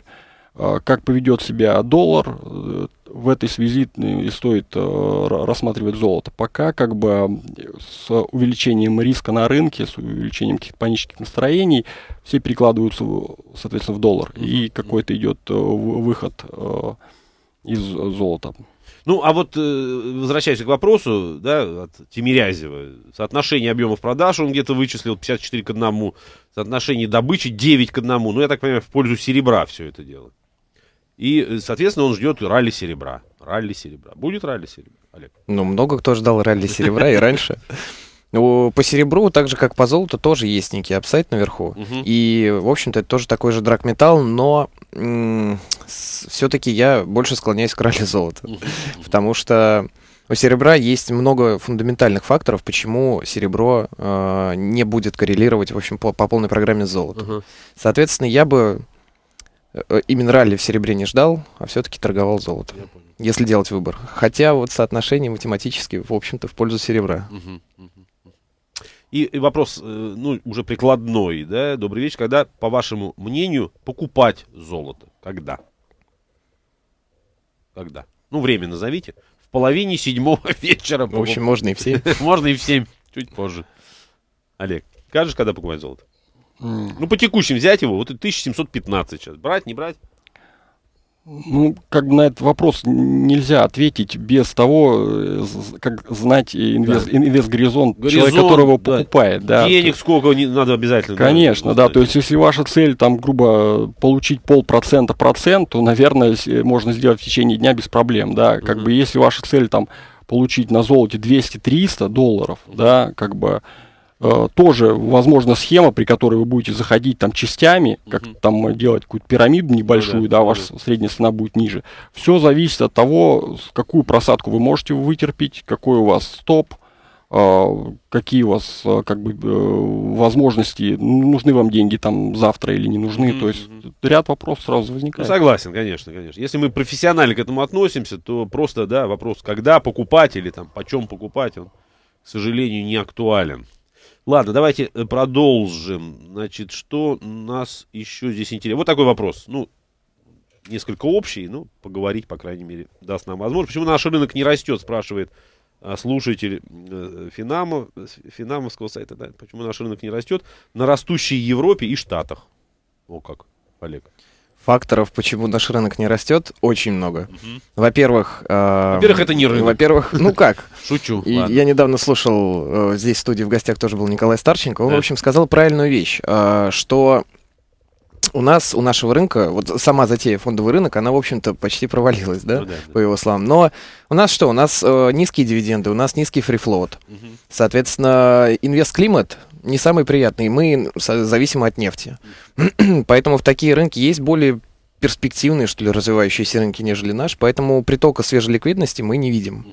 А, как поведет себя доллар, э, в этой связи э, и стоит рассматривать золото. Пока как бы с увеличением риска на рынке, с увеличением каких-то панических настроений, все перекладываются, соответственно, в доллар. И какой-то идет выход из золота. Ну, а вот э, возвращаясь к вопросу, да, от Тимирязева, соотношение объемов продаж он где-то вычислил 54 к 1, соотношение добычи 9 к 1, ну, я так понимаю, в пользу серебра все это дело. И, э, соответственно, он ждет ралли серебра. Ралли серебра. Будет ралли серебра, Олег? Ну, много кто ждал ралли серебра и раньше. По серебру, так же как по золоту, тоже есть некий апсайт наверху. Угу. И, в общем-то, это тоже такой же драгметалл, но все-таки я больше склоняюсь к ралли золота. Потому что у серебра есть много фундаментальных факторов, почему серебро э, не будет коррелировать, в общем, по, по полной программе с золотом. Uh-huh. Соответственно, я бы э, э, именно ралли в серебре не ждал, а все-таки торговал золотом, если делать выбор. Хотя вот соотношение математически, в общем-то, в пользу серебра. Uh-huh. Uh-huh. И, и вопрос, э, ну, уже прикладной, да, добрый вечер, когда, по вашему мнению, покупать золото? Когда? Когда? Ну, время назовите. В половине седьмого (laughs) вечера. В общем, можно и в семь. (laughs) Можно и в семь, чуть позже. Олег, скажешь, когда покупать золото? Ну, по текущим взять его, вот 1715 сейчас. Брать, не брать? Ну, как бы на этот вопрос нельзя ответить без того, э, как знать инвест, да. инвест-горизонт человека, которого да. покупает. Да. Денег сколько надо обязательно. Конечно, да. да. То есть, если ваша цель, там, грубо, получить полпроцента процент, то, наверное, можно сделать в течение дня без проблем, да. Как угу. бы, если ваша цель, там, получить на золоте 200-300 долларов, да, как бы Э, тоже, возможно, схема, при которой вы будете заходить там частями, mm-hmm. как там э, делать какую-то пирамиду небольшую, mm-hmm. да, ну ваша mm-hmm. средняя цена будет ниже. Все зависит от того, какую просадку вы можете вытерпеть, какой у вас стоп, э, какие у вас как бы возможности, ну, нужны вам деньги там завтра или не нужны, mm то есть ряд вопросов сразу возникает. Ну, согласен, конечно, конечно. Если мы профессионально к этому относимся, то просто, да, вопрос, когда покупать или там, почем покупать, он, к сожалению, не актуален. Ладно, давайте э, продолжим. Значит, что нас еще здесь интересно? Вот такой вопрос. Ну, несколько общий, ну, поговорить, по крайней мере, даст нам возможность. Почему наш рынок не растет, спрашивает а, слушатель э, Финама, Финамовского сайта, да, почему наш рынок не растет на растущей Европе и Штатах. О как, Олег факторов, почему наш рынок не растет, очень много. Угу. Во-первых... Э, во-первых, это не рынок. Во-первых, ну как? (laughs) Шучу. И ладно. я недавно слушал, э, здесь в студии в гостях тоже был Николай Старченко, он, да. в общем, сказал правильную вещь, э, что у нас, у нашего рынка, вот сама затея фондовый рынок, она, в общем-то, почти провалилась, да, ну, да, да. по его словам. Но у нас что? У нас э, низкие дивиденды, у нас низкий фрифлот. Угу. Соответственно, инвест-климат не самые приятные. Мы зависимы от нефти. (clears throat) Поэтому в такие рынки есть более перспективные, что ли, развивающиеся рынки, нежели наш. Поэтому притока свежей ликвидности мы не видим.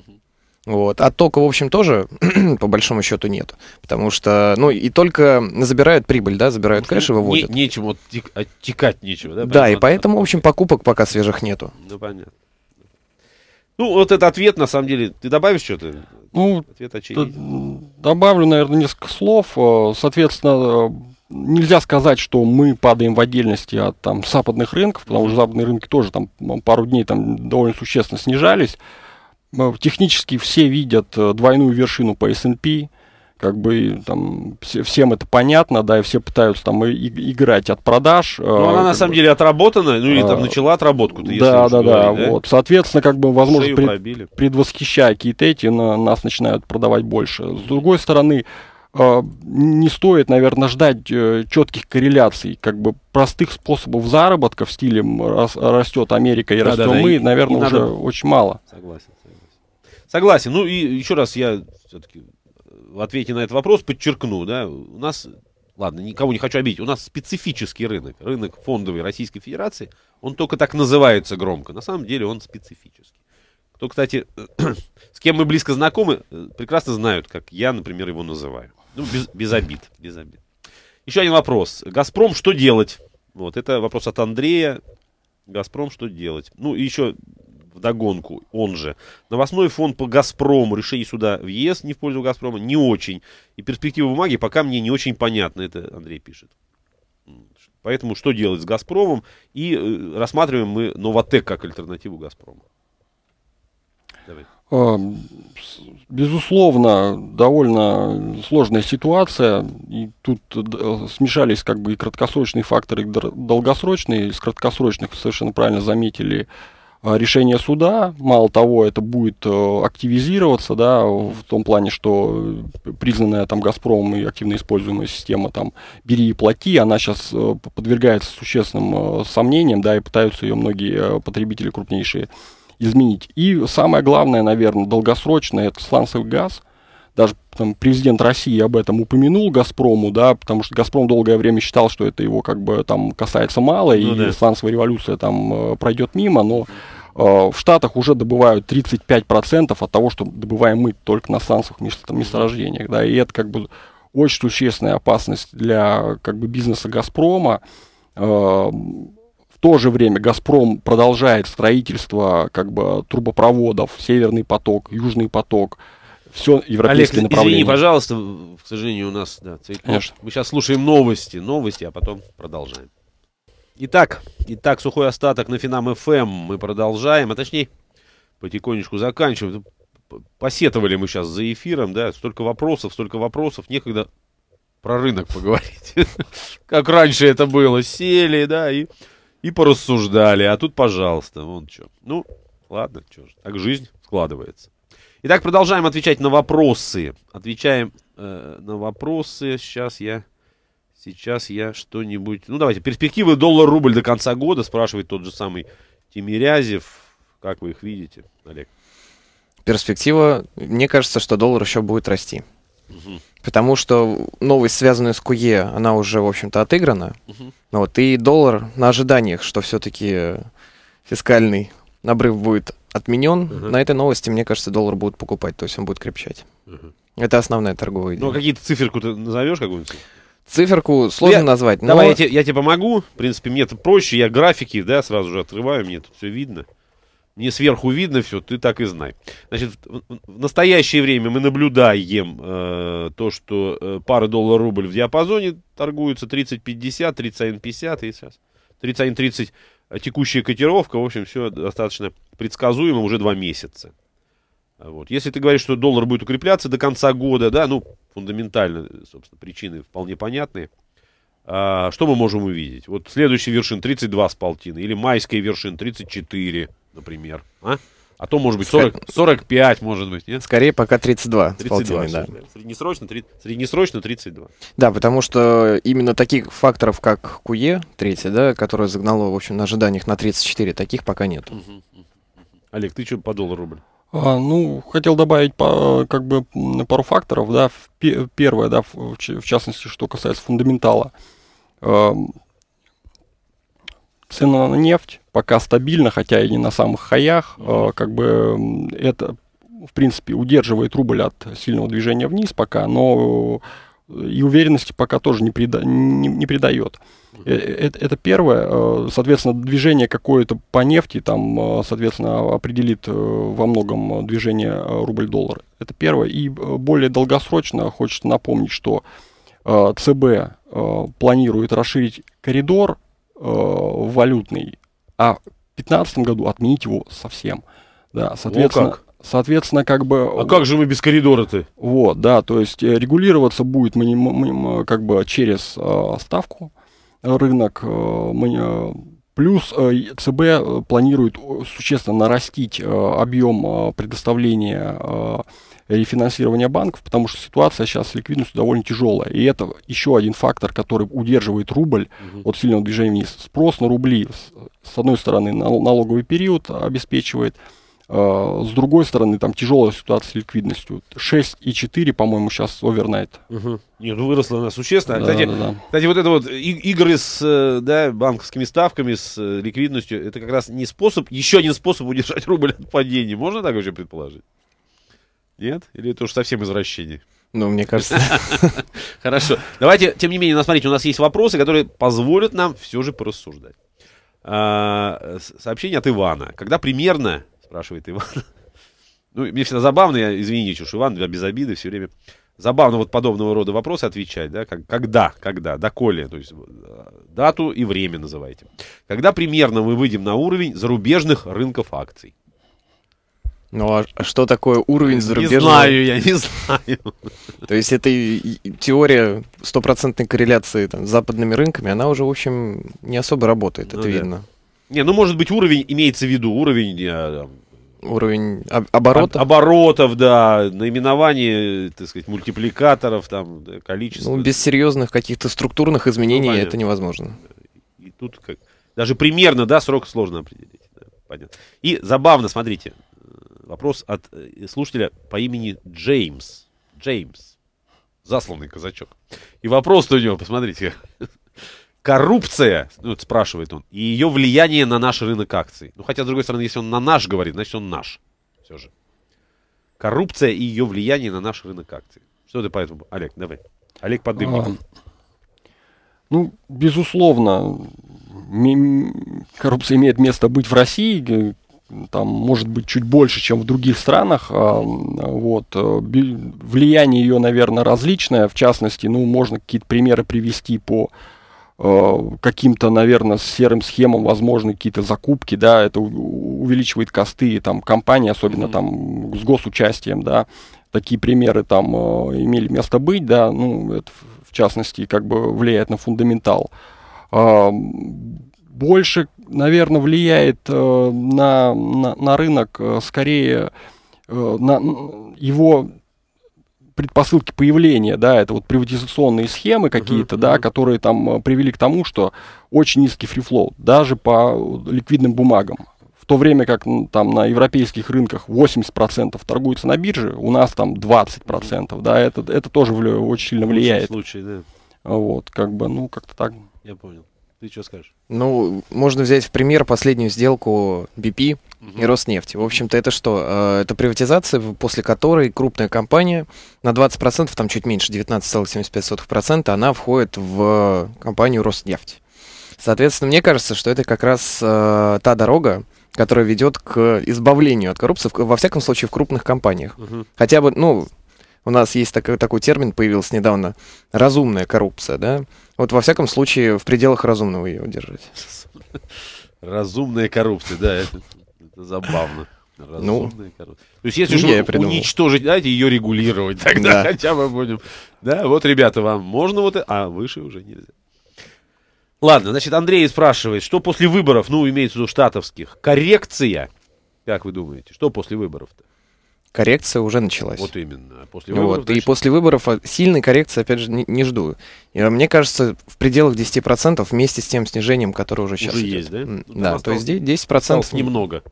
Вот. Оттока, а в общем, тоже, (clears throat) по большому счету, нет. Потому что, ну, и только забирают прибыль, да, забирают Потому ну, кэш и выводят. Не, нечем оттек, оттекать нечего, да? Да, понятно? и поэтому, в общем, покупок пока свежих нету. Ну, понятно. Ну, вот этот ответ, на самом деле. Ты добавишь что-то? Ну, Ответ очевиден. Добавлю, наверное, несколько слов. Э, соответственно, э, нельзя сказать, что мы падаем в отдельности от там, западных рынков, потому что западные рынки тоже там пару дней там, довольно существенно снижались. Э, технически все видят двойную вершину по S&P, как бы там все, всем это понятно, да, и все пытаются там и, и, играть от продаж. Ну, а, она на самом бы, деле отработана, ну или а, там начала отработку. Да, да, да, говорить, да, вот. Соответственно, как бы, возможно, пред, предвосхищая какие-то эти, на, нас начинают продавать больше. С другой стороны, а, не стоит, наверное, ждать э, четких корреляций, как бы простых способов заработка в стиле растет Америка и растем да, да, мы, наверное, и уже надо... очень мало. Согласен, согласен. Согласен. Ну и еще раз я все-таки в ответе на этот вопрос подчеркну, да, у нас, ладно, никого не хочу обидеть, у нас специфический рынок, рынок фондовой Российской Федерации, он только так называется громко, на самом деле он специфический. Кто, кстати, (clears throat) с кем мы близко знакомы, э, прекрасно знают, как я, например, его называю. Ну, без, без обид, без обид. Еще один вопрос. «Газпром, что делать?» Вот, это вопрос от Андрея. «Газпром, что делать?» Ну, и еще вдогонку, он же. Новостной фонд по «Газпрому», решение суда в ЕС не в пользу «Газпрома» не очень. И перспективы бумаги пока мне не очень понятны это Андрей пишет. Поэтому что делать с «Газпромом» и э, рассматриваем мы «Новотек» как альтернативу «Газпрому». Давай. Эм, безусловно, довольно сложная ситуация. И тут э, э, смешались как бы и краткосрочные факторы, и долгосрочные. Из краткосрочных, совершенно правильно заметили, Э, решение суда. Мало того, это будет э, активизироваться, да, в том плане, что э, признанная там Газпром и активно используемая система там «бери и плати», она сейчас подвергается существенным сомнениям, да, и пытаются ее многие потребители крупнейшие изменить. И самое главное, наверное, долгосрочное, это сланцевый газ – даже там, президент России об этом упомянул Газпрому, да, потому что Газпром долгое время считал, что это его как бы там касается мало, ну, и да. сланцевая революция там э, пройдет мимо, но э, в Штатах уже добывают 35% от того, что добываем мы только на сланцевых месторождениях. Да, и это как бы очень существенная опасность для как бы, бизнеса «Газпрома». Э, в то же время «Газпром» продолжает строительство как бы, трубопроводов «Северный поток», «Южный поток», все европейское Олег, направление. извини, пожалуйста, к сожалению, у нас... Да, цвет... Конечно. Мы сейчас слушаем новости, новости, а потом продолжаем. Итак, итак, сухой остаток на Финам ФМ эм. мы продолжаем, а точнее потихонечку заканчиваем. Посетовали мы сейчас за эфиром, да, столько вопросов, столько вопросов, некогда про рынок поговорить. (laughs) Как раньше это было, сели, да, и, и порассуждали, а тут, пожалуйста, вон что. Ну, ладно, что же, так жизнь складывается. Итак, продолжаем отвечать на вопросы. Отвечаем э, на вопросы. Сейчас я... Сейчас я что-нибудь... Ну, давайте. Перспективы доллар-рубль до конца года, спрашивает тот же самый Тимирязев. Как вы их видите, Олег? Перспектива... Мне кажется, что доллар еще будет расти. Потому что новость, связанная с Куе, она уже, в общем-то, отыграна. Угу. Вот, и доллар на ожиданиях, что все-таки фискальный обрыв будет отменен. Угу. На этой новости, мне кажется, доллар будет покупать, то есть он будет крепчать. Угу. Это основная торговая ну, а идея. Ну, какие-то циферку ты назовешь какую-нибудь? Циферку ну, сложно я, назвать. Но... Давай я, те, я тебе помогу. В принципе, мне это проще. Я графики, да, сразу же отрываю, мне тут все видно. Мне сверху видно все, ты так и знай. Значит, в настоящее время мы наблюдаем э, то, что э, пара доллар-рубль в диапазоне торгуются 30-50, 31-50 и сейчас 31-30 текущая котировка, в общем, все достаточно предсказуемо уже два месяца. Вот. Если ты говоришь, что доллар будет укрепляться до конца года, да, ну, фундаментально, собственно, причины вполне понятные. А, что мы можем увидеть? Вот следующий вершин 32 с полтиной или майская вершин 34, например. А? А то, может быть, 40, 45, может быть, нет? Скорее, пока 32. 32, да. Среднесрочно, 3, среднесрочно 32. Да, потому что именно таких факторов, как КУЕ, 3, да, которое загнало, в общем, на ожиданиях на 34, таких пока нет. Угу. Олег, ты что по доллару рубль? А, ну, хотел добавить по, как бы пару факторов, да. Первое, да, в, в частности, что касается фундаментала. Эм, цена на нефть пока стабильно, хотя и не на самых хаях, э, как бы это, в принципе, удерживает рубль от сильного движения вниз пока, но э, и уверенности пока тоже не, прида, не, не придает. Э, э, это, это первое. Соответственно, движение какое-то по нефти, там, соответственно, определит во многом движение рубль-доллар. Это первое. И более долгосрочно хочется напомнить, что ЦБ планирует расширить коридор Э, валютный, а в 2015 году отменить его совсем. Да, соответственно, О, как. Соответственно, как бы... А как же вы без коридора ты? Вот, да, то есть э, регулироваться будет как бы через э, ставку рынок. Э, плюс э, ЦБ э, планирует существенно нарастить э, объем э, предоставления э, рефинансирования банков, потому что ситуация сейчас с ликвидностью довольно тяжелая. И это еще один фактор, который удерживает рубль угу. от сильного движения вниз. Спрос на рубли, с, одной стороны, налоговый период обеспечивает, э, с другой стороны, там тяжелая ситуация с ликвидностью. 6,4, по-моему, сейчас овернайт. Угу. Нет, ну выросла она существенно. Да, кстати, да, да. кстати, вот это вот игры с э, да, банковскими ставками, с э, ликвидностью, это как раз не способ, еще один способ удержать рубль от падения. Можно так вообще предположить? Нет? Или это уж совсем извращение? Ну, мне кажется. (laughs) Хорошо. Давайте, тем не менее, у ну, смотрите, у нас есть вопросы, которые позволят нам все же порассуждать. А, сообщение от Ивана. Когда примерно, спрашивает Иван, (laughs) ну, мне всегда забавно, я, извини, чушь. Иван, без обиды все время, забавно вот подобного рода вопросы отвечать, да, как, когда, когда, доколе, то есть э, дату и время называйте. Когда примерно мы выйдем на уровень зарубежных рынков акций? Ну а, а что такое уровень зарубежного? Не знаю, я не (laughs) знаю. То есть эта теория стопроцентной корреляции там, с западными рынками, она уже, в общем, не особо работает, ну, это да. видно. Не, ну может быть уровень имеется в виду, уровень... Я, там, уровень об- оборотов? оборотов, да, наименование, так сказать, мультипликаторов, там, да, количество. Ну, без серьезных каких-то структурных изменений ну, это невозможно. И тут как... Даже примерно, да, срок сложно определить. Да, понятно. И забавно, смотрите, Вопрос от э, слушателя по имени Джеймс. Джеймс. Засланный казачок. И вопрос у него, посмотрите. (laughs) Коррупция, ну, спрашивает он, и ее влияние на наш рынок акций. Ну, хотя, с другой стороны, если он на наш говорит, значит, он наш. Все же. Коррупция и ее влияние на наш рынок акций. Что ты поэтому, Олег, давай. Олег Поддымник. А, ну, безусловно, коррупция имеет место быть в России там может быть чуть больше, чем в других странах. А, вот. Э, влияние ее, наверное, различное. В частности, ну, можно какие-то примеры привести по э, каким-то, наверное, серым схемам возможно, какие-то закупки, да, это увеличивает косты там компании, особенно mm-hmm. там с госучастием, да, такие примеры там э, имели место быть, да, ну, это в частности как бы влияет на фундаментал больше наверное, влияет э, на, на, на рынок э, скорее э, на его предпосылки появления, да, это вот приватизационные схемы какие-то, uh-huh, да, uh-huh. которые там привели к тому, что очень низкий фрифлоу, даже по ликвидным бумагам. В то время как там на европейских рынках 80% торгуются на бирже, у нас там 20%, uh-huh. да, это, это тоже вли- очень сильно влияет. В случае, да. Вот, как бы, ну, как-то так. Я понял. Ты что скажешь? Ну, можно взять в пример последнюю сделку BP угу. и Роснефти. В общем-то, это что? Э, это приватизация, после которой крупная компания на 20%, там чуть меньше, 19,75%, она входит в компанию Роснефти. Соответственно, мне кажется, что это как раз э, та дорога, которая ведет к избавлению от коррупции, во всяком случае, в крупных компаниях. Угу. Хотя бы, ну, у нас есть такой, такой термин, появился недавно, разумная коррупция, да? Вот во всяком случае в пределах разумного ее удержать. Разумная коррупция, да, это, забавно. Ну. Разумная коррупция. То есть если уже уничтожить, давайте ее регулировать (laughs) тогда, хотя бы будем. Да, вот, ребята, вам можно вот это, а выше уже нельзя. Ладно, значит, Андрей спрашивает, что после выборов, ну, имеется в виду штатовских, коррекция, как вы думаете, что после выборов-то? коррекция уже началась. Вот именно. После выборов вот. Дальше... И после выборов а, сильной коррекции, опять же, не, не жду. И, а, мне кажется, в пределах 10% вместе с тем снижением, которое уже сейчас уже идет. есть, да? Ну, да, то есть 10%. Осталось немного.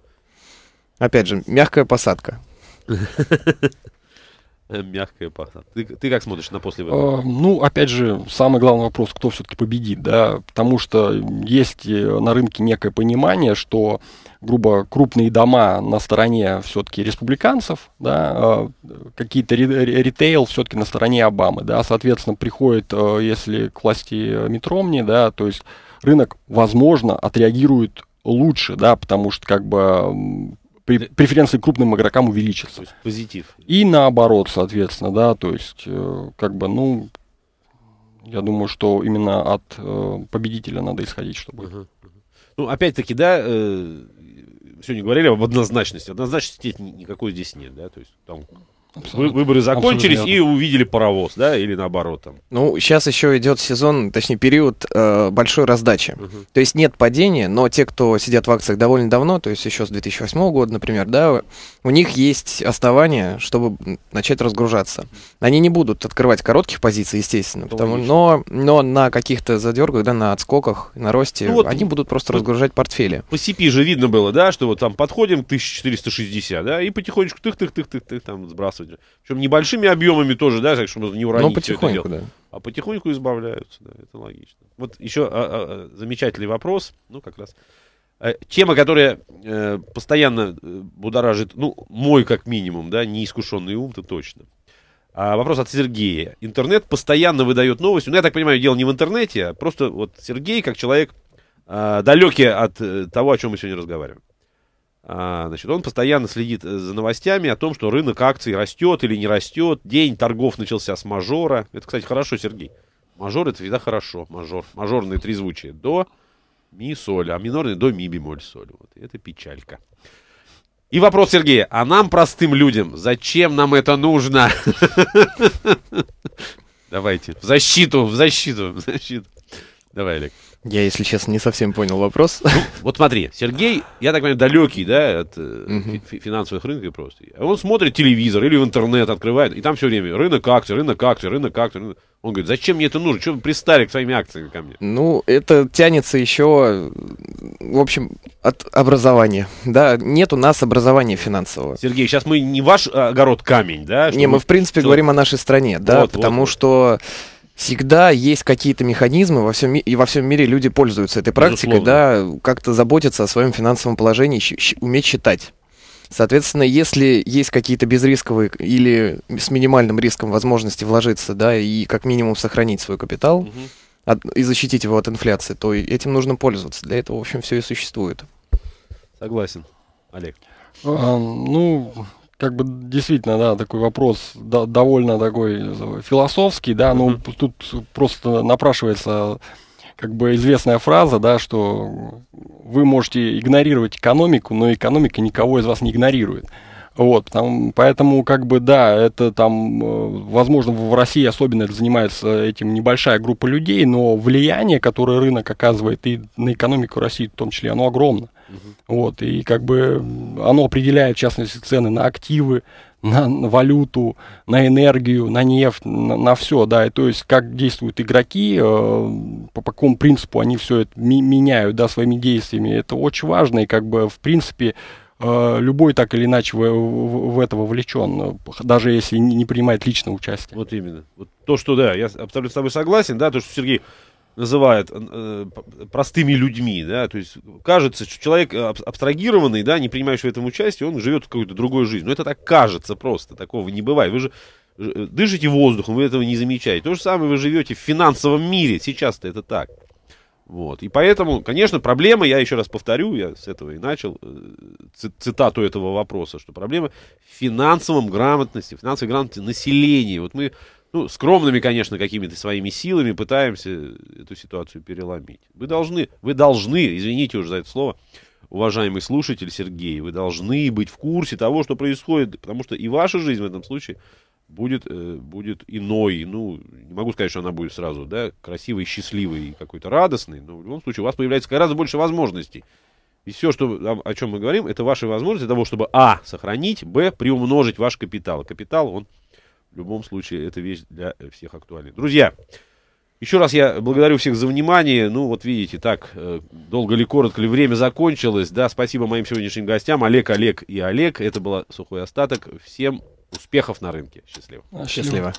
Опять же, мягкая посадка. (laughs) Мягкая посадка. ты как смотришь на после выборов? А, ну, опять же, самый главный вопрос, кто все-таки победит, да, потому что есть э, на рынке некое понимание, что грубо, крупные дома на стороне все-таки республиканцев, да, э, какие-то ритейл все-таки на стороне Обамы, да, соответственно, приходит, э, если к власти э, Митромни, да, то есть рынок, возможно, отреагирует лучше, да, потому что как бы преференции крупным игрокам увеличатся. То есть позитив. И наоборот, соответственно, да, то есть как бы, ну, я думаю, что именно от э, победителя надо исходить, чтобы. Uh-huh, uh-huh. Ну, опять-таки, да, э, сегодня говорили об однозначности. Однозначности никакой здесь нет, да, то есть там Абсолютно. Выборы закончились и увидели паровоз, да, или наоборот там. Ну, сейчас еще идет сезон, точнее период э, большой раздачи. Угу. То есть нет падения, но те, кто сидят в акциях довольно давно, то есть еще с 2008 года, например, да, у них есть основания, чтобы начать разгружаться. Они не будут открывать коротких позиций, естественно, ну, потому, но, но на каких-то задергах, да, на отскоках, на росте, ну, вот, они будут просто вот, разгружать портфели. По CP же видно было, да, что вот там подходим 1460, да, и потихонечку тых-тых-тых-тых там сбрасываем выбрасывать. Причем небольшими объемами тоже, да, так, чтобы не уронить. Но ну, потихоньку, да. А потихоньку избавляются, да, это логично. Вот еще а, а, а, замечательный вопрос, ну, как раз. Э, тема, которая э, постоянно э, будоражит, ну, мой как минимум, да, неискушенный ум-то точно. А вопрос от Сергея. Интернет постоянно выдает новости. Ну, я так понимаю, дело не в интернете, а просто вот Сергей, как человек, а, э, далекий от того, о чем мы сегодня разговариваем. А, значит, он постоянно следит э, за новостями о том, что рынок акций растет или не растет. День торгов начался с мажора. Это, кстати, хорошо, Сергей. Мажор это всегда хорошо. Мажор. Мажорные трезвучие до ми соль, а минорный до ми бемоль соль. Вот. Это печалька. И вопрос Сергей А нам, простым людям, зачем нам это нужно? (laughs) Давайте. В защиту, в защиту, в защиту. Давай, Олег. Я, если честно, не совсем понял вопрос. Ну, вот смотри, Сергей, я так понимаю, далекий, да, от угу. фи финансовых рынков просто. Он смотрит телевизор или в интернет открывает, и там все время рынок акций, рынок акций, рынок акций. Рынок... Он говорит, зачем мне это нужно? Что вы пристали к своими акциями ко мне? Ну, это тянется еще, в общем, от образования. Да, нет у нас образования финансового. Сергей, сейчас мы не ваш огород камень, да? не, мы, мы в принципе что... говорим о нашей стране, да, вот, потому вот. что всегда есть какие-то механизмы во всем и во всем мире люди пользуются этой практикой, Безусловно. да, как-то заботиться о своем финансовом положении, уметь считать. Соответственно, если есть какие-то безрисковые или с минимальным риском возможности вложиться, да, и как минимум сохранить свой капитал угу. и защитить его от инфляции, то этим нужно пользоваться. Для этого, в общем, все и существует. Согласен, Олег. А, ну, как бы действительно, да, такой вопрос да, довольно такой философский, да, ну mm-hmm. тут просто напрашивается как бы известная фраза, да, что вы можете игнорировать экономику, но экономика никого из вас не игнорирует. Вот, там, поэтому, как бы, да, это там, э, возможно, в России особенно это занимается этим небольшая группа людей, но влияние, которое рынок оказывает и на экономику России в том числе, оно огромно. Вот, и как бы оно определяет, в частности, цены на активы, на, валюту, на энергию, на нефть, на, на все, да, и то есть как действуют игроки, э, по, по какому принципу они все это ми- меняют, да, своими действиями, это очень важно, и как бы, в принципе, э, любой так или иначе в, в, в это вовлечен, э, даже если не, не принимает личного участия. Вот именно. Вот то, что да, я абсолютно с тобой согласен, да, то, что Сергей называют э, простыми людьми, да, то есть кажется, что человек э, абстрагированный, да, не принимающий в этом участие, он живет какую-то другую жизнь. Но это так кажется просто, такого не бывает. Вы же э, дышите воздухом, вы этого не замечаете. То же самое вы живете в финансовом мире, сейчас-то это так. Вот. И поэтому, конечно, проблема, я еще раз повторю, я с этого и начал э, цитату этого вопроса, что проблема в финансовом грамотности, финансовой грамотности населения. Вот мы ну, скромными, конечно, какими-то своими силами пытаемся эту ситуацию переломить. Вы должны, вы должны, извините уже за это слово, уважаемый слушатель Сергей, вы должны быть в курсе того, что происходит, потому что и ваша жизнь в этом случае будет, э, будет иной. Ну, не могу сказать, что она будет сразу, да, красивой, счастливой и какой-то радостной, но в любом случае у вас появляется гораздо больше возможностей. И все, что, о чем мы говорим, это ваши возможности для того, чтобы А. сохранить, Б. приумножить ваш капитал. Капитал, он в любом случае, эта вещь для э, всех актуальна. Друзья, еще раз я благодарю всех за внимание. Ну, вот видите, так э, долго ли, коротко ли, время закончилось. Да, спасибо моим сегодняшним гостям. Олег, Олег и Олег. Это был «Сухой остаток». Всем успехов на рынке. Счастливо. А, счастливо.